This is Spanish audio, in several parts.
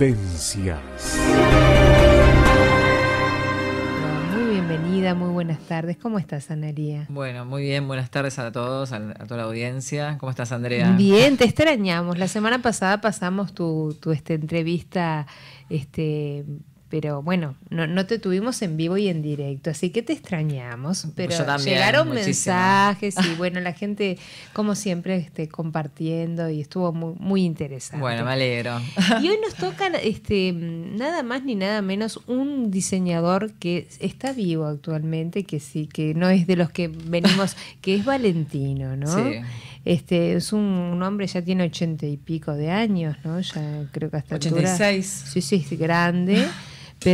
Muy bienvenida, muy buenas tardes. ¿Cómo estás, Analia? Bueno, muy bien, buenas tardes a todos, a, toda la audiencia. ¿Cómo estás, Andrea? Bien, te extrañamos. La semana pasada pasamos tu, tu este, entrevista este, pero bueno, no, no, te tuvimos en vivo y en directo, así que te extrañamos. Pero llegaron mensajes y bueno, la gente, como siempre, este, compartiendo y estuvo muy, muy interesante. Bueno, me alegro. Y hoy nos toca este, nada más ni nada menos un diseñador que está vivo actualmente, que sí, que no es de los que venimos, que es Valentino, ¿no? Este, es un, hombre, ya tiene ochenta y pico de años, ¿no? Ya creo que hasta 86. seis? sí, sí, es grande.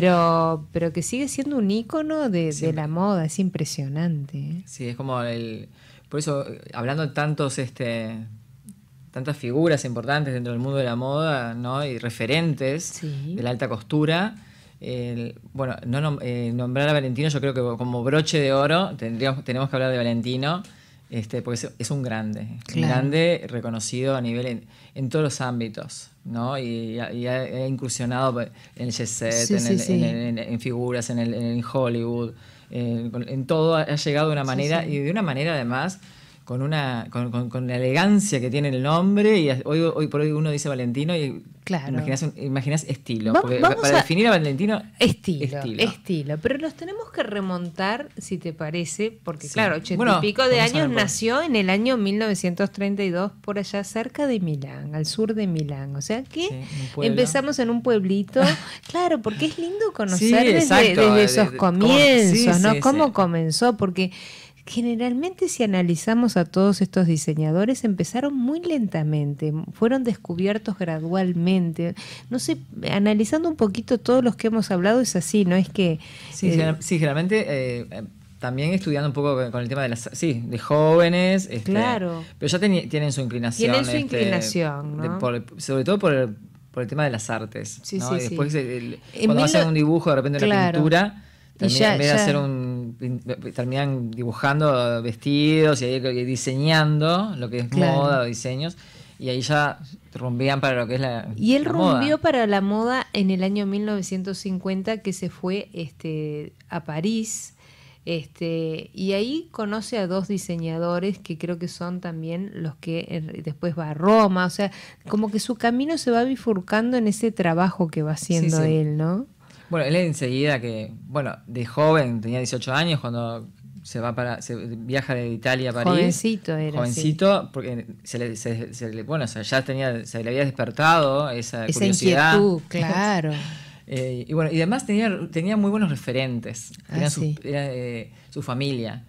pero, pero que sigue siendo un icono de, la moda, es impresionante. ¿eh? Sí, es como el... Por eso, hablando de tantos, este, tantas figuras importantes dentro del mundo de la moda, ¿no? Y referentes de la alta costura, bueno, no eh, nombrar a Valentino, yo creo que como broche de oro tendríamos, tenemos que hablar de Valentino este, porque es, un grande, un grande reconocido a nivel en, todos los ámbitos, ¿no? Y, ha, incursionado en el jet en, figuras, en, en Hollywood, eh, en, todo ha llegado de una manera, y de una manera además con una con, la elegancia que tiene el nombre y hoy, por hoy uno dice Valentino y claro. imaginas, estilo. para definir a Valentino estilo, estilo, Pero los tenemos que remontar, si te parece, porque claro, ochenta pico de años pues. nació en el año 1932 por allá cerca de Milán, al sur de Milán. O sea que empezamos en un pueblito. claro, porque es lindo conocer desde, esos comienzos, ¿no? ¿Cómo comenzó? Porque Generalmente si analizamos a todos estos diseñadores empezaron muy lentamente, fueron descubiertos gradualmente. No sé, analizando un poquito todos los que hemos hablado es así, ¿no? Es que... Sí, eh, generalmente... Eh, también estudiando un poco con el tema de las sí de jóvenes este, claro pero ya tienen su inclinación tienen su este, inclinación ¿no? sobre todo por el, por el tema de las artes cuando hacen un dibujo de repente la pintura ya, en vez de hacer un eh, terminan dibujando vestidos y diseñando lo que es moda o diseños. Y ahí ya rompían para lo que es la. Y él rompió para la moda en el año 1950 que se fue este, a París. Este, y ahí conoce a dos diseñadores que creo que son también los que después va a Roma, o sea, como que su camino se va bifurcando en ese trabajo que va haciendo él, ¿no? Bueno, él enseguida que, bueno, de joven, tenía 18 años cuando se va para se viaja de Italia a París. Jovencito era. Jovencito, porque se le, bueno, o sea, ya tenía, se le había despertado esa, esa inquietud, claro. Eh, y bueno, y además tenía, tenía muy buenos referentes, ah, su, era, eh, su familia.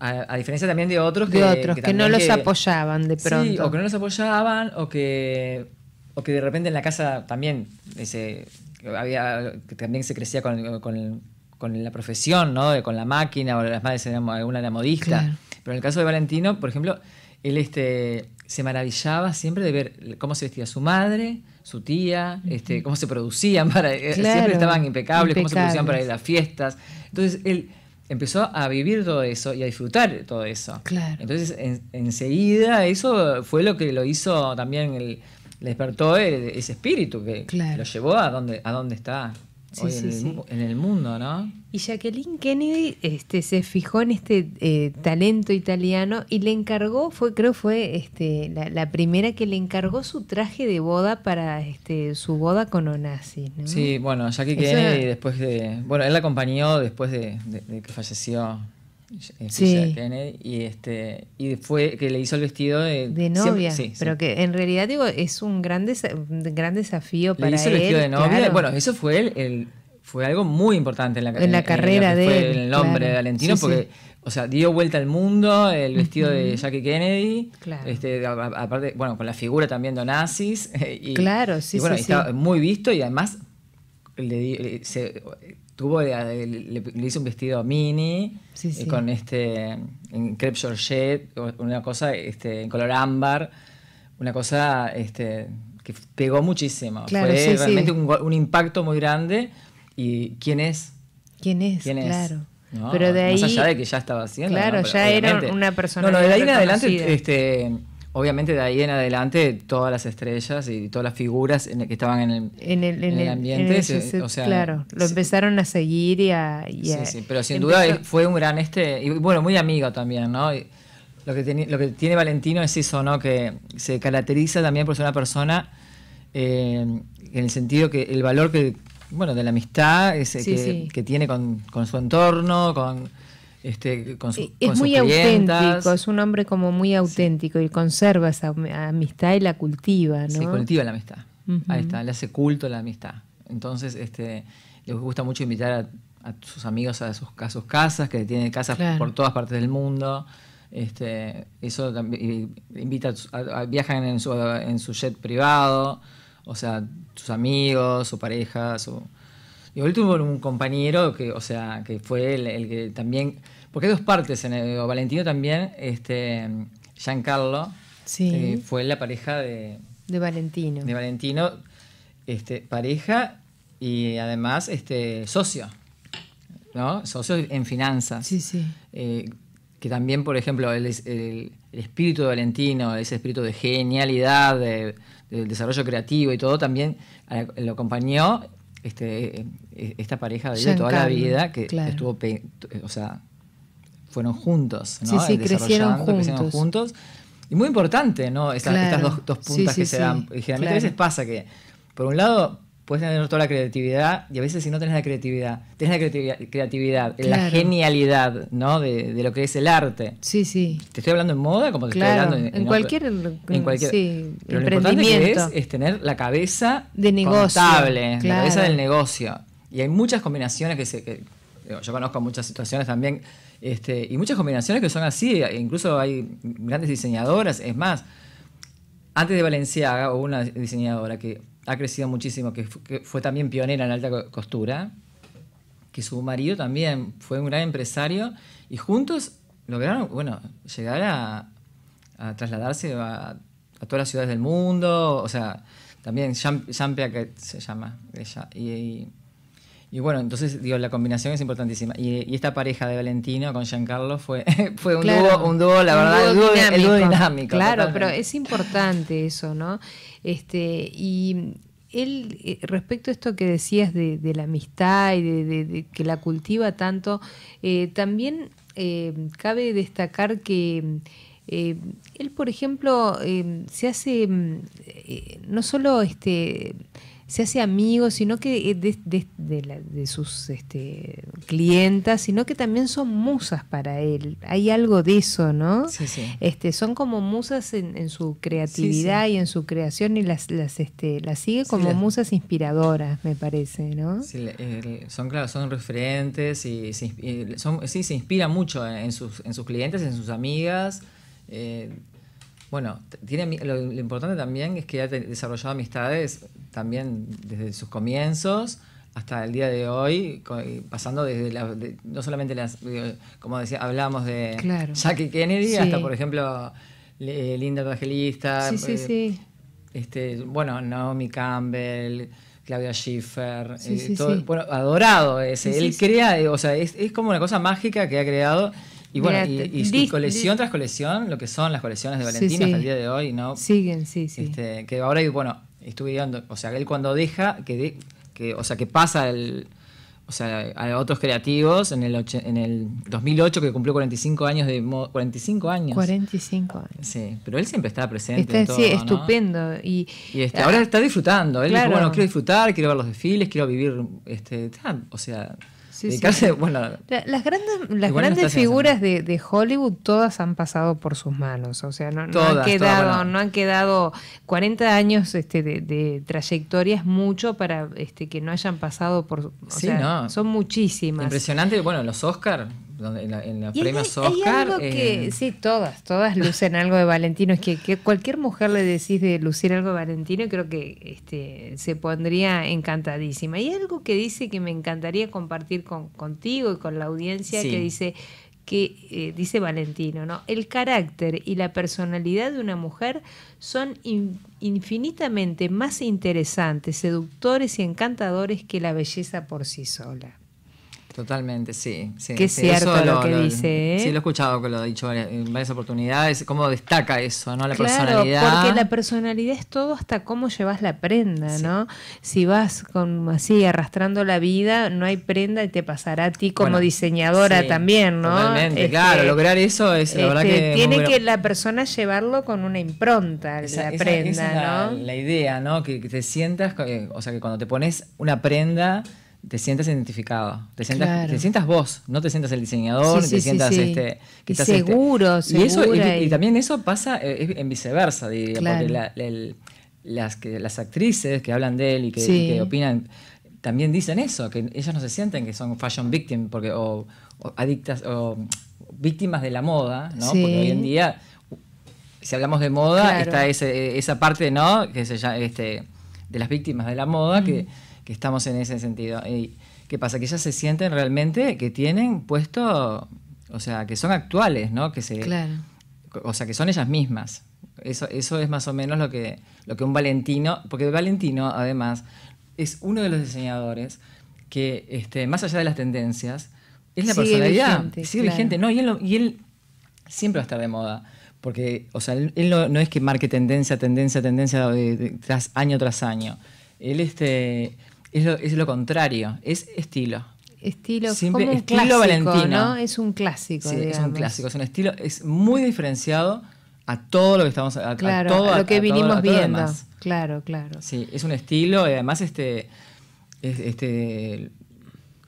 A, diferencia también de otros que, de otros, que, no los apoyaban de pronto. Sí, o que no los apoyaban, o que, o que de repente en la casa también ese, había, también se crecía con, la profesión, con la máquina, o las madres eran alguna era modista. Pero en el caso de Valentino, por ejemplo, él este, se maravillaba siempre de ver cómo se vestía su madre, su tía, este, cómo se producían para eh, siempre estaban impecables, cómo se producían para ir a las fiestas. Entonces él empezó a vivir todo eso y a disfrutar todo eso. Entonces enseguida eso fue lo que lo hizo también el, le despertó e-, ese espíritu que lo llevó a donde, a está. en, el, mundo, ¿no? Y Jacqueline Kennedy este, se fijó en este eh, talento italiano y le encargó, fue, creo fue este, la, primera que le encargó su traje de boda para este, su boda con Onassis. Sí, bueno, Jackie Kennedy después de... Bueno, él la acompañó después de que falleció Sí. y este y fue que le hizo el vestido de, novia. pero que en realidad digo es un gran, desafío para le hizo el vestido de novia. Bueno, eso fue el, fue algo muy importante en la, carrera en de él, el nombre de Valentino porque o sea, dio vuelta al mundo el vestido de Jackie Kennedy. Este, aparte, bueno, con la figura también de nazis eh, Y, claro, sí, bueno, estaba muy visto y además se, tuvo le, hizo un vestido Mini con este en crepe georgette una cosa este en color ámbar una cosa este que pegó muchísimo fue realmente un, impacto muy grande y quién es quién es claro pero de más ahí allá de que ya estaba haciendo claro ya era una persona no no de ahí en adelante este, Obviamente de ahí en adelante todas las estrellas y todas las figuras en que estaban en el, ambiente, o claro, lo empezaron a seguir y a... sí, sí, pero sin duda fue un gran este, y bueno, muy amigo también, ¿no? lo, que tiene, Valentino es eso, ¿no? Que se caracteriza también por ser una persona eh, en el sentido que el valor que, bueno, de la amistad que, tiene con su entorno, con este, con su, Es muy auténtico, es un hombre como muy auténtico y conserva esa amistad y la cultiva, ¿no? Sí, cultiva la amistad. Ahí está, le hace culto la amistad. Entonces, este, les gusta mucho invitar a, sus amigos a sus, casas, que tienen casas por todas partes del mundo. Este, eso también invita a, viajan en su, en su jet privado, o sea, sus amigos, su pareja, su, y hoy tuvo un compañero que, o sea, que fue el, que también. Porque hay dos partes en Valentino también, este Giancarlo sí. Eh, fue la pareja de. De Valentino. De Valentino, este, pareja y además este, socio. ¿No? Socio en finanzas. Sí, sí. Eh, que también, por ejemplo, el, espíritu de Valentino, ese espíritu de genialidad, de, del desarrollo creativo y todo, también eh, lo acompañó este, eh, esta pareja de toda la vida que estuvo, eh, o sea, fueron juntos, ¿no? Sí, sí, crecieron juntos. Y muy importante, ¿no? Estas dos, puntas que se dan. Y generalmente a veces pasa que, por un lado, puedes tener toda la creatividad y a veces si no tenés la creatividad, tenés la creatividad, la genialidad ¿no? De, lo que es el arte. Sí, sí. Te estoy hablando en moda como te estoy hablando en, en, cualquier, en mm, cualquier emprendimiento. Lo importante que es, es tener la cabeza de negocio, la cabeza del negocio. Y hay muchas combinaciones que se... yo conozco muchas situaciones también este, y muchas combinaciones que son así, e incluso hay grandes diseñadoras, es más, antes de Valenciaga hubo una diseñadora que ha crecido muchísimo, que fue, también pionera en alta costura, que su marido también fue un gran empresario y juntos lograron, bueno, llegar a, trasladarse a, todas las ciudades del mundo, o sea, también Jean, que se llama ella, y y bueno, entonces digo, la combinación es importantísima. Y, esta pareja de Valentino con Giancarlo fue, fue un, dúo, un dúo, la verdad, dinámico, dinámico. Claro, pero es importante eso, ¿no? Este, y él, eh, respecto a esto que decías de, la amistad y de, que la cultiva tanto, eh, también eh, cabe destacar que él, por ejemplo, se hace mm, no solo este se hace amigo, sino que de, sus este, clientas, sino que también son musas para él. Hay algo de eso, ¿no? Sí, sí. Este, son como musas en, su creatividad y en su creación y las, las, este, las sigue como musas inspiradoras, me parece, ¿no? Sí, son, claro, son referentes y, se, son, sí, se inspira mucho en, sus, en sus clientes, en sus amigas. Eh, bueno, tiene, lo, importante también es que ha desarrollado amistades también desde sus comienzos hasta el día de hoy, pasando desde no solamente las, eh, como decía, hablamos de Jackie Kennedy, hasta por ejemplo eh, Linda Evangelista, eh, Este, bueno, Naomi Campbell. Claudia Schiffer, adorado ese, él crea, o sea, es como una cosa mágica que ha creado y bueno, y, colección tras colección, lo que son las colecciones de Valentino hasta el día de hoy, ¿no? Siguen, sí, sí. Este, que ahora, bueno, estuve viendo, o sea, él cuando deja, que, que o sea, que pasa el, o sea, a otros creativos en el, en el 2008 que cumplió 45 años de 45 años. 45 años. Sí, pero él siempre estaba presente. en todo, sí, estupendo. Y, este, ahora ah, está disfrutando. Él bueno, quiero disfrutar, quiero ver los desfiles, quiero vivir, este, o sea, Las grandes, las grandes figuras de, Hollywood todas han pasado por sus manos, o sea, no, han quedado, no han quedado 40 años este, de, trayectorias mucho para este, que no hayan pasado por, o son muchísimas Impresionante, bueno, los Oscar en la, en la premios que, eh, sí, todas, todas lucen algo de Valentino. Es que, cualquier mujer le decís de lucir algo de Valentino, creo que este, se pondría encantadísima. Y algo que dice que me encantaría compartir con, contigo y con la audiencia, que dice que eh, dice Valentino, ¿no? El carácter y la personalidad de una mujer son infinitamente más interesantes, seductores y encantadores que la belleza por sí sola. Totalmente, sí. sí Qué cierto lo, que dice. ¿eh? Sí, lo he escuchado, que lo ha dicho en varias oportunidades, cómo destaca eso, ¿no? La claro, personalidad. Porque la personalidad es todo hasta cómo llevas la prenda, ¿no? Si vas con así arrastrando la vida, no hay prenda y te pasará a ti como diseñadora también, ¿no? Totalmente, este, claro, lograr eso es la verdad este, que. Tiene que la persona llevarlo con una impronta, la prenda, ¿no? la, idea, ¿no? Que, te sientas, eh, o sea, que cuando te pones una prenda te sientas identificado, te sientas, vos, no te sientas el diseñador, este, te sientas este, y seguro, Y, eso, y, también eso pasa eh, en viceversa, porque las, que, las actrices que hablan de él y que, opinan también dicen eso, que ellas no se sienten que son fashion victim porque o, adictas o víctimas de la moda, Porque hoy en día si hablamos de moda está esa parte, ¿no? Que se este, de las víctimas de la moda que mm que estamos en ese sentido. ¿Y ¿Qué pasa? Que ellas se sienten realmente que tienen puesto, o sea, que son actuales, ¿no? Que se, claro. O sea, que son ellas mismas. Eso, eso es más o menos lo que, lo que un Valentino, porque Valentino además es uno de los diseñadores que, este, más allá de las tendencias, es la sigue personalidad, vigente, sigue vigente, no, y él, siempre va a estar de moda. Porque, o sea, él, no, es que marque tendencia, tendencia, tendencia tras año tras año. Él este, es lo, contrario, es estilo. Estilo, Valentino. Es un clásico. Sí, es un clásico, es un estilo, es muy diferenciado a todo lo que estamos a, claro, todo, lo que vinimos viendo. Claro, claro. Sí, es un estilo, y además este, este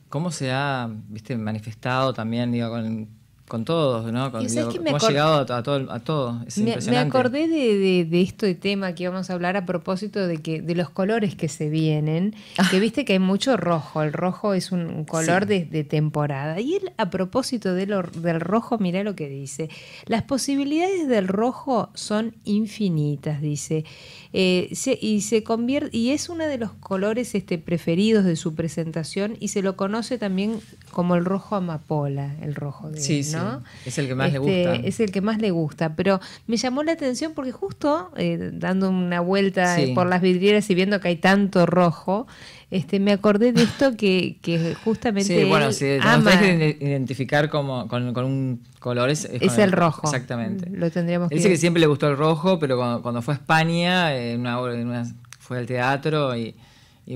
cómo se ha manifestado también digo, con, con todos, ¿no? hemos llegado a, todo. me, acordé de, de, este tema que íbamos a hablar a propósito de que de los colores que se vienen, ah. que viste que hay mucho rojo, el rojo es un color de, temporada. Y él a propósito del rojo, mira lo que dice, las posibilidades del rojo son infinitas, dice, eh, y, se convierte, y es uno de los colores este, preferidos de su presentación y se lo conoce también como el rojo amapola, el rojo de sí, ¿no? Sí. Es el que más le este, gusta. Es el que más le gusta. Pero me llamó la atención porque justo eh, dando una vuelta eh, por las vidrieras y viendo que hay tanto rojo, este, me acordé de esto que, que justamente. Sí, bueno, si que identificar como, con, un color es. el, rojo. Exactamente. Lo tendríamos que Dice que siempre le gustó el rojo, pero cuando, fue a España, eh, fue al teatro y,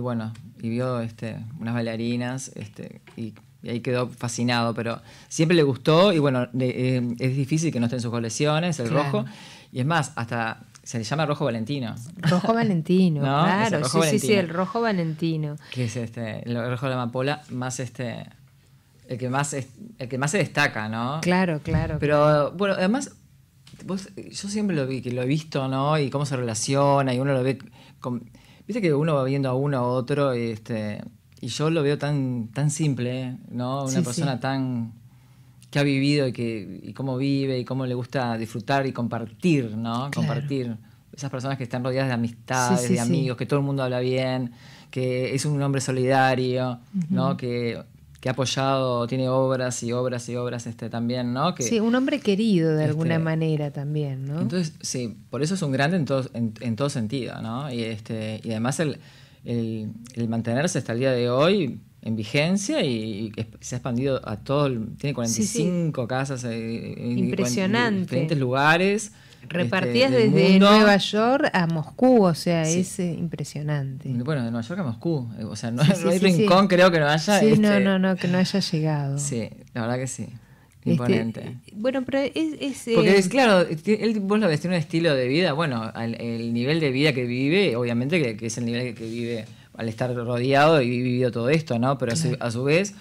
bueno, y vio este, unas bailarinas este, y y ahí quedó fascinado, pero siempre le gustó y bueno, eh, es difícil que no esté en sus colecciones, el rojo. Y es más, hasta se le llama rojo valentino. Rojo valentino, claro, sí, sí, sí, el rojo valentino. Que es este, el rojo de la amapola más este... El que, más el que más se destaca, ¿no? Claro, claro. Pero bueno, además, yo siempre lo vi, que lo he visto, ¿no? Y cómo se relaciona, y uno lo ve. Viste que uno va viendo a uno a otro, y este, y yo lo veo tan, tan simple, ¿eh? ¿no? Una persona tan que ha vivido y, que, y cómo vive y cómo le gusta disfrutar y compartir, ¿no? Compartir. Esas personas que están rodeadas de amistades, de amigos, que todo el mundo habla bien, que es un hombre solidario, ¿no? Que, ha apoyado, tiene obras y obras y obras este, también, ¿no? Que, sí, un hombre querido de alguna este, manera también, ¿no? Entonces, sí, por eso es un grande en todo, en, todo sentido, ¿no? Y, este, y además el el, mantenerse hasta el día de hoy en vigencia y, se ha expandido a todo, tiene 45 casas, eh, eh, en Impresionante. diferentes lugares. Repartidas este, desde Nueva York a Moscú, o sea, es eh, impresionante. Bueno, de Nueva York a Moscú, o sea, no, hay rincón creo que no haya. Sí, no, este. no, no, que no haya llegado. Sí, la verdad que sí. Este, Imponente. bueno, pero es... Porque es eh, claro, él, vos lo ves, tiene un estilo de vida, bueno, el, nivel de vida que vive, obviamente que, es el nivel que vive al estar rodeado y vivido todo esto, ¿no? Pero a, su, vez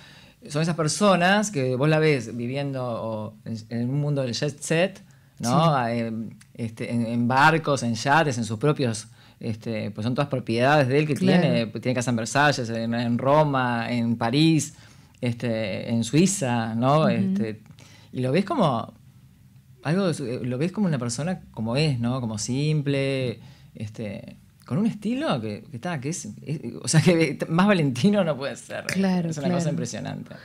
son esas personas que vos la ves viviendo en, un mundo del jet set, ¿no? Ah, em, este, en, barcos, en yates, en sus propios... Este, pues son todas propiedades de él que tiene, pues tiene casa en Versalles, en, Roma, en París, este, en Suiza, ¿no? y lo ves como algo eh, lo ves como una persona como es, ¿no? Como simple, este con un estilo que, que está, que es, o sea, que más valentino no puede ser. Claro, es una cosa impresionante.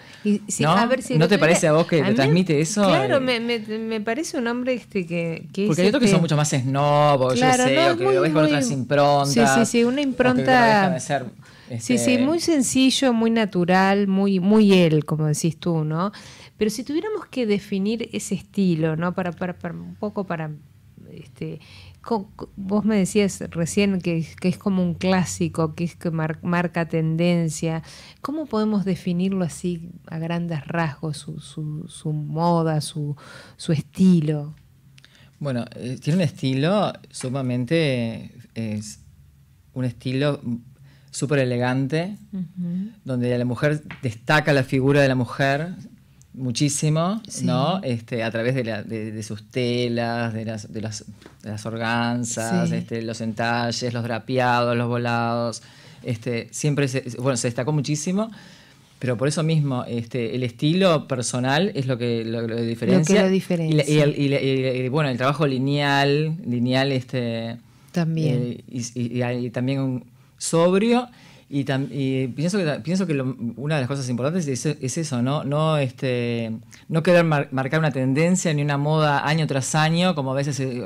¿No? ¿No te parece a vos que te transmite eso? Claro, me, me, parece un hombre este que, que Porque yo creo que este son mucho más snob, yo sé, o que lo ves con otras improntas. Sí, sí, sí, una impronta... de ser este, sí, sí, muy sencillo, muy natural, muy, muy él, como decís tú, ¿no? Pero si tuviéramos que definir ese estilo, ¿no? Para, un poco para este, vos me decías recién que, es como un clásico, que es que marca tendencia. ¿Cómo podemos definirlo así a grandes rasgos, su, moda, su, estilo? Bueno, eh, tiene un estilo sumamente, es un estilo súper elegante, donde la mujer destaca la figura de la mujer muchísimo, ¿no? Este, a través de, sus telas, de las, de las, organzas, este, los entalles, los drapeados, los volados. Este, siempre se, bueno, se destacó muchísimo. Pero por eso mismo, este, el estilo personal es lo que lo, diferencia. Y, bueno, el trabajo lineal, lineal, este. También. Eh, y, también un, sobrio. Y, pienso que, pienso que una de las cosas importantes es, eso, ¿no? No, este, no querer marcar una tendencia ni una moda año tras año, como a veces eh,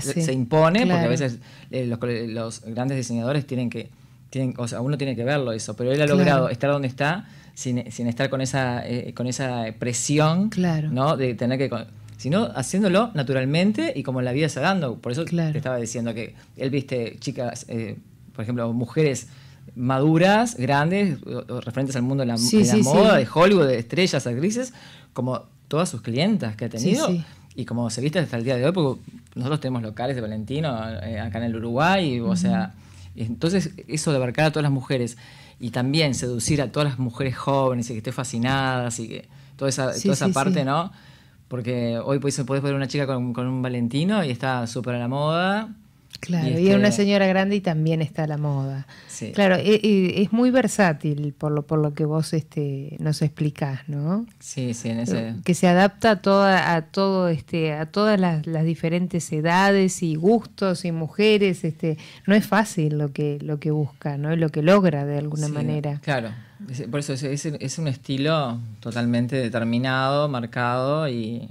se, impone, porque a veces eh, los, grandes diseñadores tienen que, tienen, o sea, uno tiene que verlo eso, pero él ha logrado estar donde está sin, estar con esa, eh, con esa presión, claro. ¿no? De tener que sino haciéndolo naturalmente y como la vida se dando. Por eso claro. te estaba diciendo que él viste chicas por ejemplo, mujeres maduras, grandes, referentes al mundo de la, moda, de Hollywood, de estrellas, grises como todas sus clientas que ha tenido. Y como se viste hasta el día de hoy, porque nosotros tenemos locales de Valentino eh, acá en el Uruguay, o sea, entonces eso de abarcar a todas las mujeres y también seducir a todas las mujeres jóvenes y que estén fascinadas y que toda esa, toda esa parte, ¿no? Porque hoy podés, podés ver una chica con, con un Valentino y está súper a la moda, Claro, y, una señora grande y también está a la moda. Claro, e, e, es, muy versátil por lo, por lo que vos este, nos explicás, ¿no? Sí, sí, en ese... Eh, que se adapta a, a, todo, este, a todas las, diferentes edades y gustos y mujeres. Este, no es fácil lo que, lo que busca, ¿no? Lo que logra de alguna manera. Claro, por eso es, un estilo totalmente determinado, marcado y,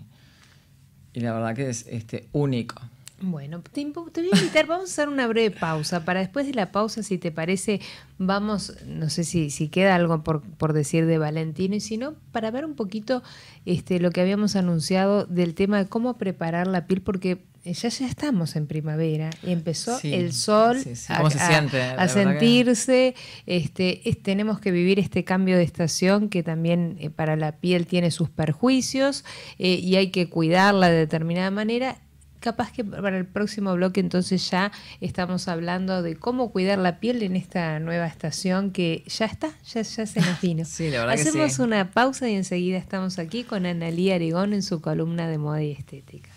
y la verdad que es este, único. Bueno, te, voy a invitar, vamos a hacer una breve pausa, para después de la pausa, si te parece, vamos, no sé si, si queda algo por, decir de Valentino, y si no, para ver un poquito este, lo que habíamos anunciado del tema de cómo preparar la piel, porque ya, ya estamos en primavera y empezó el sol a, sentirse. Este, tenemos que vivir este cambio de estación que también eh, para la piel tiene sus perjuicios eh, y hay que cuidarla de determinada manera capaz que para el próximo bloque entonces ya estamos hablando de cómo cuidar la piel en esta nueva estación que ya está, ya, se nos vino. Hacemos una pausa y enseguida estamos aquí con Analía Arigón en su columna de moda y estética.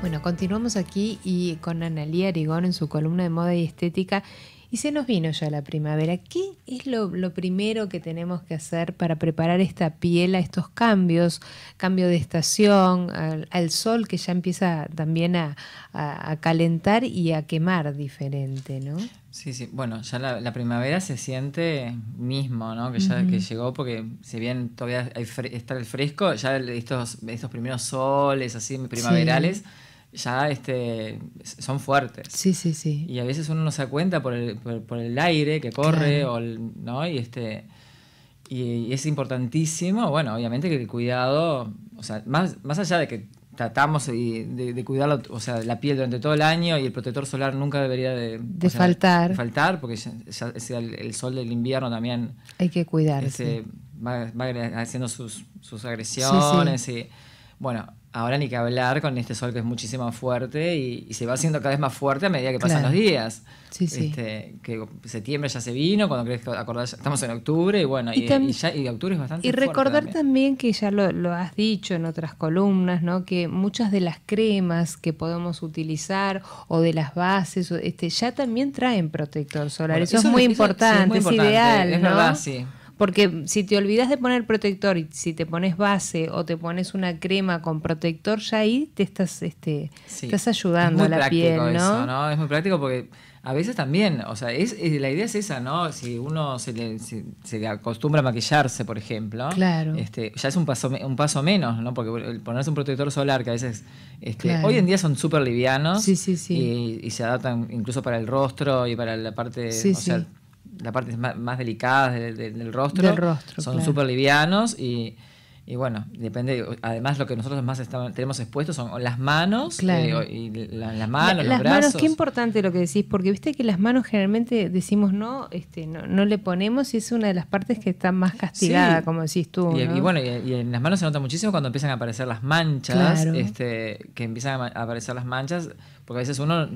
Bueno, continuamos aquí y con Analía Arigón en su columna de moda y estética y se nos vino ya la primavera. ¿Qué es lo, primero que tenemos que hacer para preparar esta piel a estos cambios? Cambio de estación, al, sol que ya empieza también a, calentar y a quemar diferente, ¿no? Sí, sí. Bueno, ya la, primavera se siente mismo, ¿no? Que ya que llegó, porque si bien todavía está el fresco, ya estos, estos primeros soles así primaverales ya este, son fuertes. Sí, sí, sí. Y a veces uno no se da cuenta por el, por, el aire que corre, o ¿no? Y, este, y, es importantísimo, bueno, obviamente que el cuidado, o sea, más, más allá de que tratamos de, cuidar o sea, la piel durante todo el año y el protector solar nunca debería de, faltar. faltar, porque ya, el, sol del invierno también... Hay que cuidarse. Este, va, haciendo sus, sus agresiones y... Bueno, Ahora ni que hablar con este sol que es muchísimo más fuerte y, se va haciendo cada vez más fuerte a medida que pasan los días. Este, que septiembre ya se vino, cuando crees que acordás, estamos en octubre y bueno, y, y, octubre es bastante fuerte Y recordar también. que ya lo, has dicho en otras columnas, ¿no? que muchas de las cremas que podemos utilizar o de las bases, este, ya también traen protector solar. eso, es muy, importante, es ideal. Es verdad, sí. Porque si te olvidas de poner protector y si te pones base o te pones una crema con protector, ya ahí te estás, este, estás ayudando a la piel, Eso, ¿no? Es muy práctico porque a veces también, o sea, es, la idea es esa, ¿no? Si uno se acostumbra a maquillarse, por ejemplo, claro. este, ya es un paso, un paso menos, ¿no? Porque ponerse un protector solar, que a veces, este, hoy en día son súper livianos sí, sí, sí. Y, y, se adaptan incluso para el rostro y para la parte, o sea, la parte más, delicadas delicada del, rostro, rostro son super súper livianos y, y bueno, depende, además lo que nosotros más tenemos expuesto son las manos, eh, y la, las manos, los las brazos. manos, qué importante lo que decís, porque viste que las manos generalmente decimos no, este, no, no le ponemos y es una de las partes que está más castigada, como decís tú. Y, bueno, y, en las manos se nota muchísimo cuando empiezan a aparecer las manchas, este, que empiezan a aparecer las manchas porque a veces uno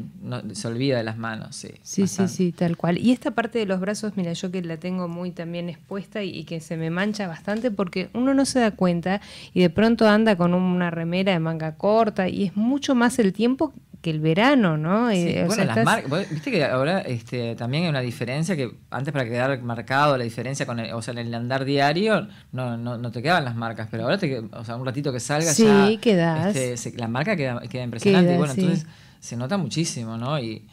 se olvida de las manos. Sí, sí, sí, sí, tal cual. Y esta parte de los brazos, mira, yo que la tengo muy también expuesta y, que se me mancha bastante porque uno no se da cuenta y de pronto anda con una remera de manga corta y es mucho más el tiempo que el verano, ¿no? Eh, bueno, las marcas, viste que ahora este, también hay una diferencia que antes para quedar marcado la diferencia con o sea, en el andar diario no, no, no te quedaban las marcas, pero ahora te, o sea, un ratito que salgas sí, ya, este, la marca queda, impresionante. bueno, se nota muchísimo, ¿no? Y,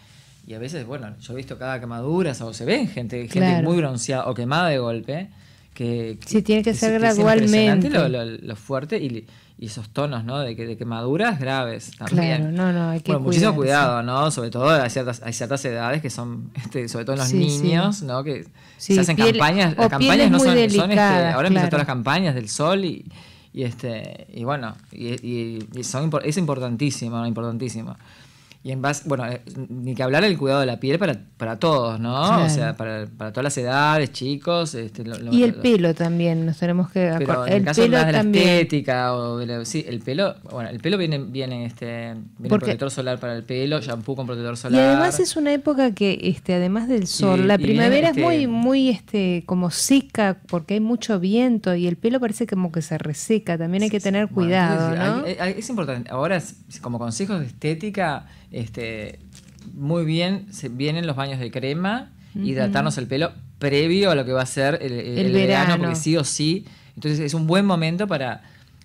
a veces, bueno, yo he visto cada quemadura, o se ven gente, gente muy bronceada o quemada de golpe. Que, sí, tiene que, ser gradualmente. lo, lo, fuerte y, y, esos tonos, ¿no? De, quemaduras graves también. Claro, no, no, hay que muchísimo cuidado, ¿no? Sobre todo hay ciertas, hay ciertas edades que son, este, sobre todo los niños, ¿no? Que se hacen campañas, las campañas no son, este, ahora claro. empiezan todas las campañas del sol y, este, y bueno, y, y es importantísimo, ¿no? importantísimo. Y en base, bueno, eh, ni que hablar del cuidado de la piel para, todos, ¿no? O sea, para, todas las edades, chicos. Este, y el pelo también, nos tenemos que pero en el, caso pelo más de también. la estética o sí, el pelo, bueno, el pelo viene viene este viene protector solar para el pelo, shampoo con protector solar. Y además es una época que este además del sol, la primavera es este, muy muy este como seca porque hay mucho viento y el pelo parece como que se reseca, también hay que tener cuidado, es importante. Ahora como consejos de estética este, muy bien, se vienen los baños de crema, hidratarnos el pelo previo a lo que va a ser el, verano. porque sí o sí. Entonces es un buen momento para,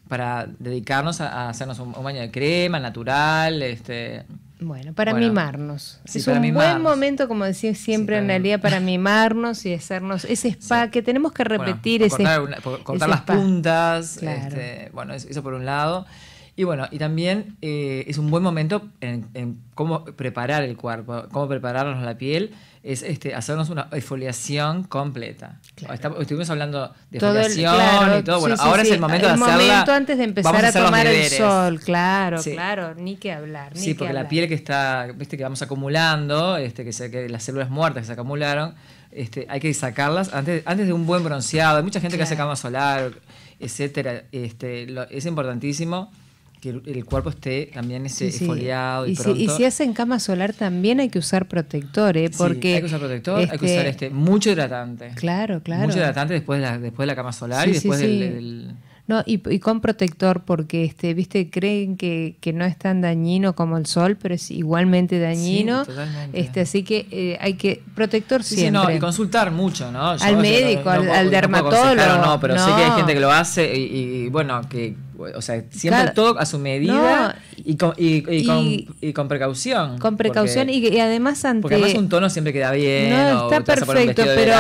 para dedicarnos a, hacernos un, baño de crema natural, este. Bueno, para mimarnos. es un buen momento, como decía siempre en en realidad, para mimarnos y hacernos ese spa que tenemos que repetir. ese, cortar, las puntas, este, bueno, eso por un lado. Y bueno, y también eh, es un buen momento en, cómo preparar el cuerpo, cómo prepararnos la piel, es este, hacernos una exfoliación completa. Claro. estuvimos hablando de exfoliación y todo, bueno, ahora es el momento de hacerla. momento antes de empezar a, tomar el sol, claro, claro, ni que hablar. sí, porque la piel que está, viste, que vamos acumulando, este, que, que las células muertas que se acumularon, este, hay que sacarlas antes, antes de un buen bronceado. Hay mucha gente que hace cama solar, etcétera. Este, es importantísimo que el cuerpo esté también ese y, pronto. Si, y si hacen cama solar también hay que usar protector, ¿eh? porque hay que usar protector, hay que este usar este mucho hidratante. Claro, claro. Mucho hidratante después de la, después la cama solar y después del, No, y, con protector, porque este, viste, creen que, no es tan dañino como el sol, pero es igualmente dañino. este, así que eh, hay que protector siempre. Sí, no, y consultar mucho, ¿no? al médico, al, dermatólogo. dermatólogo. No, pero sé que hay gente que lo hace y bueno, que o sea, siempre todo a su medida y, con, y, con, precaución. Con precaución y, además ante... Porque además un tono siempre queda bien. No, está perfecto, pero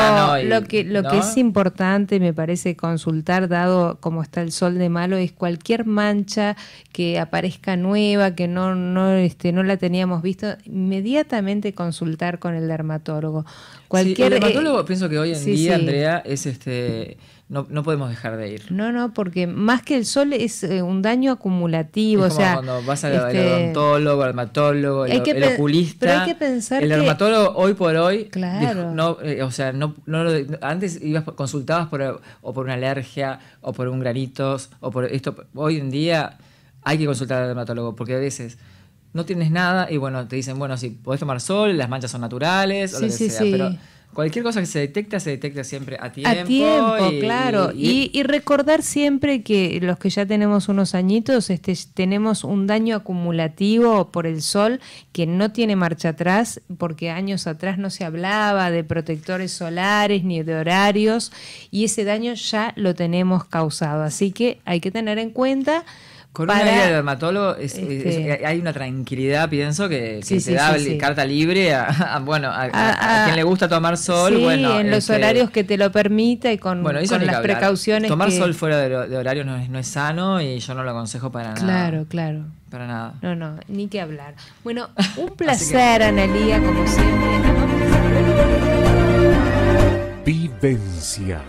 lo, que, lo que es importante me parece consultar, dado como está el sol de malo, es cualquier mancha que aparezca nueva, que no, no, este, no la teníamos visto, inmediatamente consultar con el dermatólogo. Cualquier, el dermatólogo eh, pienso que hoy en día, Andrea, es este no, podemos dejar de ir. No, no, porque más que el sol es eh, un daño acumulativo. o sea, cuando vas al este, odontólogo, al dermatólogo, el, oculista. Pero hay que pensar. El dermatólogo hoy por hoy. Claro. No, eh, o sea, no, antes ibas consultabas por, o por una alergia, o por un granitos, o por esto. Hoy en día hay que consultar al dermatólogo, porque a veces no tienes nada y bueno, te dicen, bueno, sí, podés tomar sol, las manchas son naturales, o lo que sí, sea. Sí. Pero Cualquier cosa que se detecta, se detecta siempre a tiempo. A tiempo, claro. Y, recordar siempre que los que ya tenemos unos añitos, este, tenemos un daño acumulativo por el sol que no tiene marcha atrás, porque años atrás no se hablaba de protectores solares ni de horarios, y ese daño ya lo tenemos causado. Así que hay que tener en cuenta con una idea de dermatólogo este hay una tranquilidad, pienso, que, si se da carta libre a, bueno a, quien le gusta tomar sol. bueno, en los este, horarios que te lo permita y con, con las precauciones. Tomar sol fuera de, horario no es, no es, sano y yo no lo aconsejo para nada. Claro, claro. Para nada. No, no, ni que hablar. Bueno, un placer, que... como siempre. Vivencias.